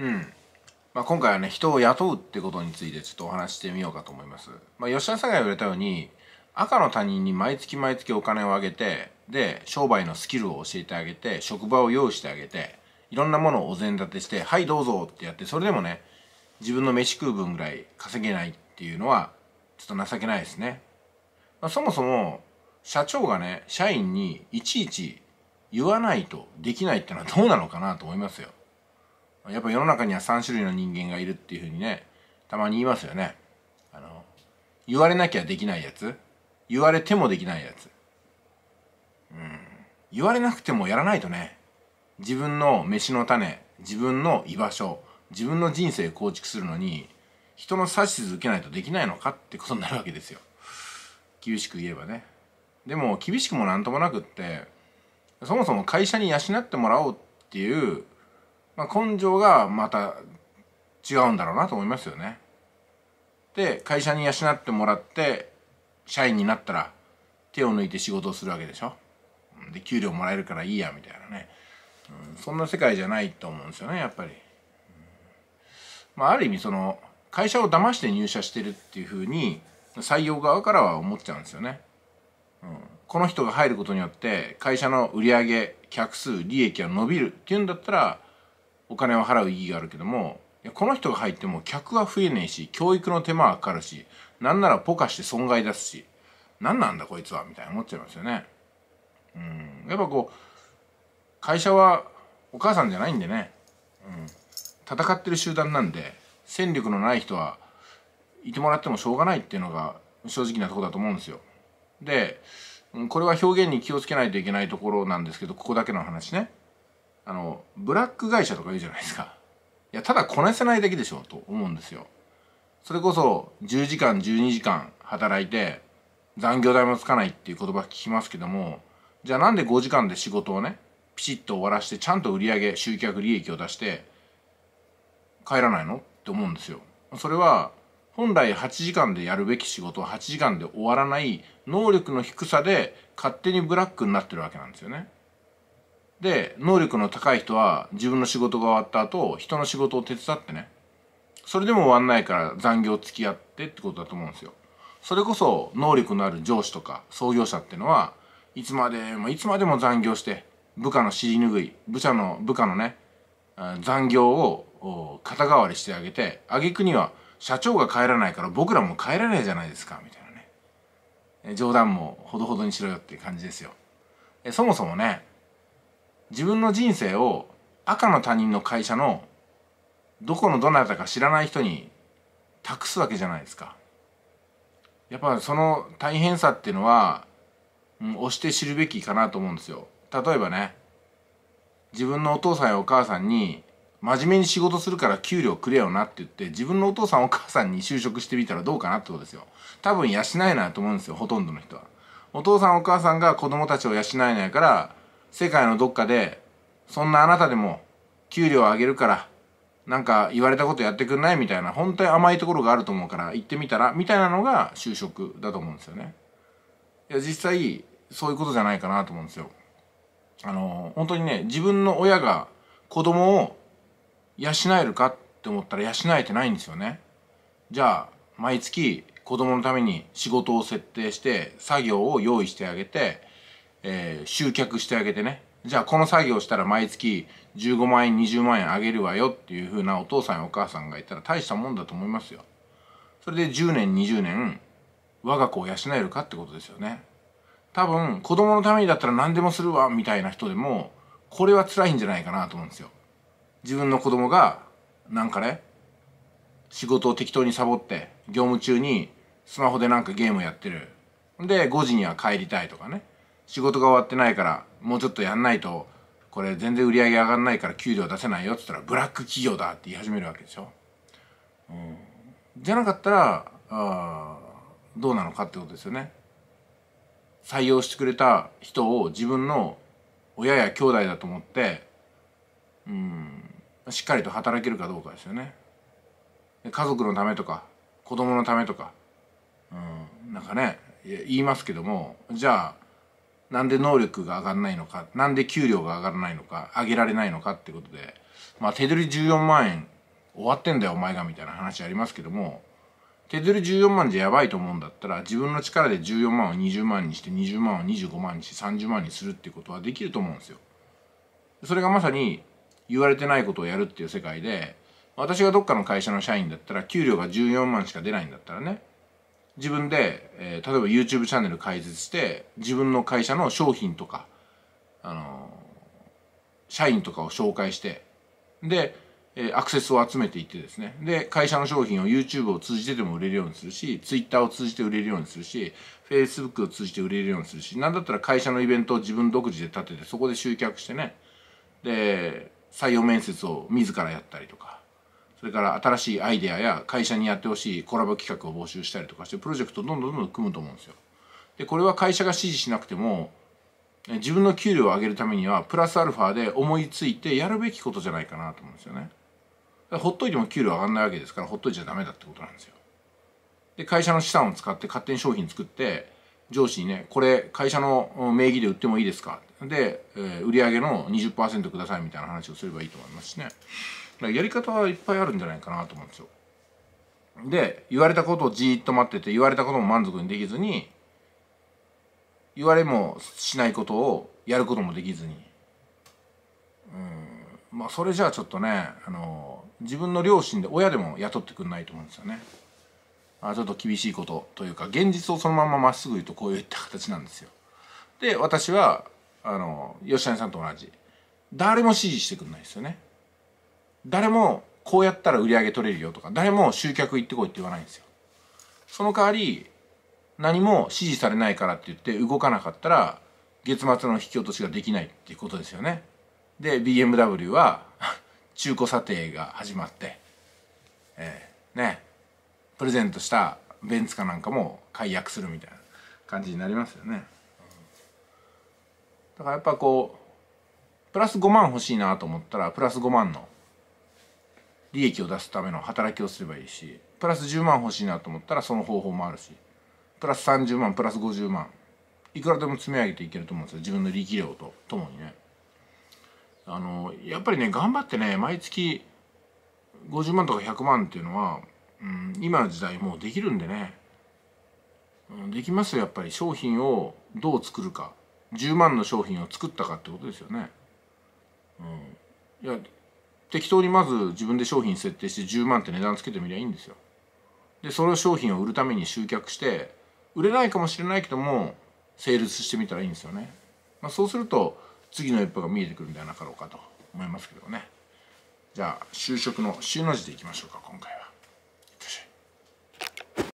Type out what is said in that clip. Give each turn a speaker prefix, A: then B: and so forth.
A: うんまあ、今回はね人を雇うってことについてちょっとお話してみようかと思います、まあ、吉田さんが言われたように赤の他人に毎月毎月お金をあげてで商売のスキルを教えてあげて職場を用意してあげていろんなものをお膳立てして「はいどうぞ」ってやってそれでもね自分の飯食う分ぐらい稼げないっていうのはちょっと情けないですね、まあ、そもそも社長がね社員にいちいち言わないとできないってのはどうなのかなと思いますよやっぱ世の中には3種類の人間がいるっていうふうにねたまに言いますよねあの言われなきゃできないやつ言われてもできないやつうん言われなくてもやらないとね自分の飯の種自分の居場所自分の人生構築するのに人の指図受けないとできないのかってことになるわけですよ厳しく言えばねでも厳しくも何ともなくってそもそも会社に養ってもらおうっていうまあ、根性がまた違うんだろうなと思いますよね。で会社に養ってもらって社員になったら手を抜いて仕事をするわけでしょ。で給料もらえるからいいやみたいなね、うん、そんな世界じゃないと思うんですよねやっぱり。まあ、ある意味その会社を騙して入社してるっていうふうに採用側からは思っちゃうんですよね。うん、この人が入ることによって会社の売上客数利益が伸びるっていうんだったらお金を払う意義があるけどもこの人が入っても客は増えねえし教育の手間はかかるしなんならポカして損害出すし何なんだこいつはみたいな思っちゃいますよね。うんやっぱこう会社はお母さんじゃないんでね、うん、戦ってる集団なんで戦力のない人はいてもらってもしょうがないっていうのが正直なとこだと思うんですよ。でこれは表現に気をつけないといけないところなんですけどここだけの話ね。あのブラック会社とか言うじゃないですかいやただこなせないだけでしょと思うんですよそれこそ10時間12時間働いて残業代もつかないっていう言葉聞きますけどもじゃあなんで5時間で仕事をねピシッと終わらしてちゃんと売り上げ集客利益を出して帰らないのって思うんですよそれは本来8時間でやるべき仕事は8時間で終わらない能力の低さで勝手にブラックになってるわけなんですよね。で能力の高い人は自分の仕事が終わった後人の仕事を手伝ってねそれでも終わんないから残業付き合ってってことだと思うんですよそれこそ能力のある上司とか創業者ってのはいつまでもいつまでも残業して部下の尻拭い部下の部下のね残業を肩代わりしてあげて挙句には社長が帰らないから僕らも帰らないじゃないですかみたいなね冗談もほどほどにしろよっていう感じですよそもそもね自分の人生を赤の他人の会社のどこのどなたか知らない人に託すわけじゃないですか。やっぱその大変さっていうのは、うん、押して知るべきかなと思うんですよ。例えばね、自分のお父さんやお母さんに真面目に仕事するから給料くれよなって言って自分のお父さんお母さんに就職してみたらどうかなってことですよ多分養えないと思うんですよほとんどの人はお父さんお母さんが子供たちを養えないから世界のどっかでそんなあなたでも給料上げるからなんか言われたことやってくんないみたいな本当に甘いところがあると思うから行ってみたらみたいなのが就職だと思うんですよね。いや実際そういうことじゃないかなと思うんですよ。あの本当にね自分の親が子供を養えるかって思ったら養えてないんですよね。じゃあ毎月子供のために仕事を設定して作業を用意してあげてえー、集客してあげてねじゃあこの作業したら毎月15万円20万円あげるわよっていうふうなお父さんやお母さんがいたら大したもんだと思いますよそれで10年20年我が子を養えるかってことですよね多分子供のためにだったら何でもするわみたいな人でもこれは辛いんじゃないかなと思うんですよ自分の子供がなんかね仕事を適当にサボって業務中にスマホでなんかゲームやってるで5時には帰りたいとかね仕事が終わってないからもうちょっとやんないとこれ全然売り上げ上がんないから給料出せないよっつったらブラック企業だって言い始めるわけでしょ。うん、じゃなかったらあどうなのかってことですよね。採用してくれた人を自分の親や兄弟だと思って、うん、しっかりと働けるかどうかですよね。家族のためとか子供のためとか、うん、なんかね言いますけどもじゃあなんで能力が上がらないのかなんで給料が上がらないのか上げられないのかってことで、まあ、手取り14万円終わってんだよお前がみたいな話ありますけども手取り14万じゃやばいと思うんだったら自分の力で14万を20万にして20万を25万にして30万にするってことはできると思うんですよ。それがまさに言われてないことをやるっていう世界で私がどっかの会社の社員だったら給料が14万しか出ないんだったらね自分で、えー、例えば YouTube チャンネル開設して自分の会社の商品とか、あのー、社員とかを紹介してで、えー、アクセスを集めていってですねで会社の商品を YouTube を通じてでも売れるようにするし Twitter を通じて売れるようにするし Facebook を通じて売れるようにするし何だったら会社のイベントを自分独自で立ててそこで集客してねで採用面接を自らやったりとかそれから新しいアイデアや会社にやってほしいコラボ企画を募集したりとかしてプロジェクトをどんどんどんどん組むと思うんですよ。でこれは会社が指示しなくても自分の給料を上げるためにはプラスアルファで思いついてやるべきことじゃないかなと思うんですよね。ほっといても給料上がんないわけですからほっといちゃダメだってことなんですよ。で会社の資産を使って勝手に商品作って上司にねこれ会社の名義で売ってもいいですかで、えー、売上の20%くださいみたいな話をすればいいと思いますしね。やり方はいっぱいあるんじゃないかなと思うんですよ。で言われたことをじーっと待ってて言われたことも満足にできずに言われもしないことをやることもできずにうんまあそれじゃあちょっとねあの自分の両親で親でも雇ってくんないと思うんですよね。あちょっと厳しいことというか現実をそのまままっすぐ言うとこういった形なんですよ。で私はあの吉谷さんと同じ誰も支持してくんないですよね。誰もこうやったら売り上げ取れるよとか誰も集客行ってこいって言わないんですよその代わり何も指示されないからって言って動かなかったら月末の引き落としができないっていうことですよねで BMW は 中古査定が始まってえー、ねプレゼントしたベンツかなんかも解約するみたいな感じになりますよねだからやっぱこうプラス5万欲しいなと思ったらプラス5万の利益を出すための働きをすればいいしプラス10万欲しいなと思ったらその方法もあるしプラス30万プラス50万いくらでも積み上げていけると思うんですよ自分の力量とともにね。あのやっぱりね頑張ってね毎月50万とか100万っていうのは、うん、今の時代もうできるんでね、うん、できますよやっぱり商品をどう作るか10万の商品を作ったかってことですよね。うん、いや適当にまず自分で商品設定して10万って値段つけてみりゃいいんですよでその商品を売るために集客して売れないかもしれないけどもセールスしてみたらいいんですよね、まあ、そうすると次の一歩が見えてくるんではなかろうかと思いますけどねじゃあ就職の収の字でいきましょうか今回は。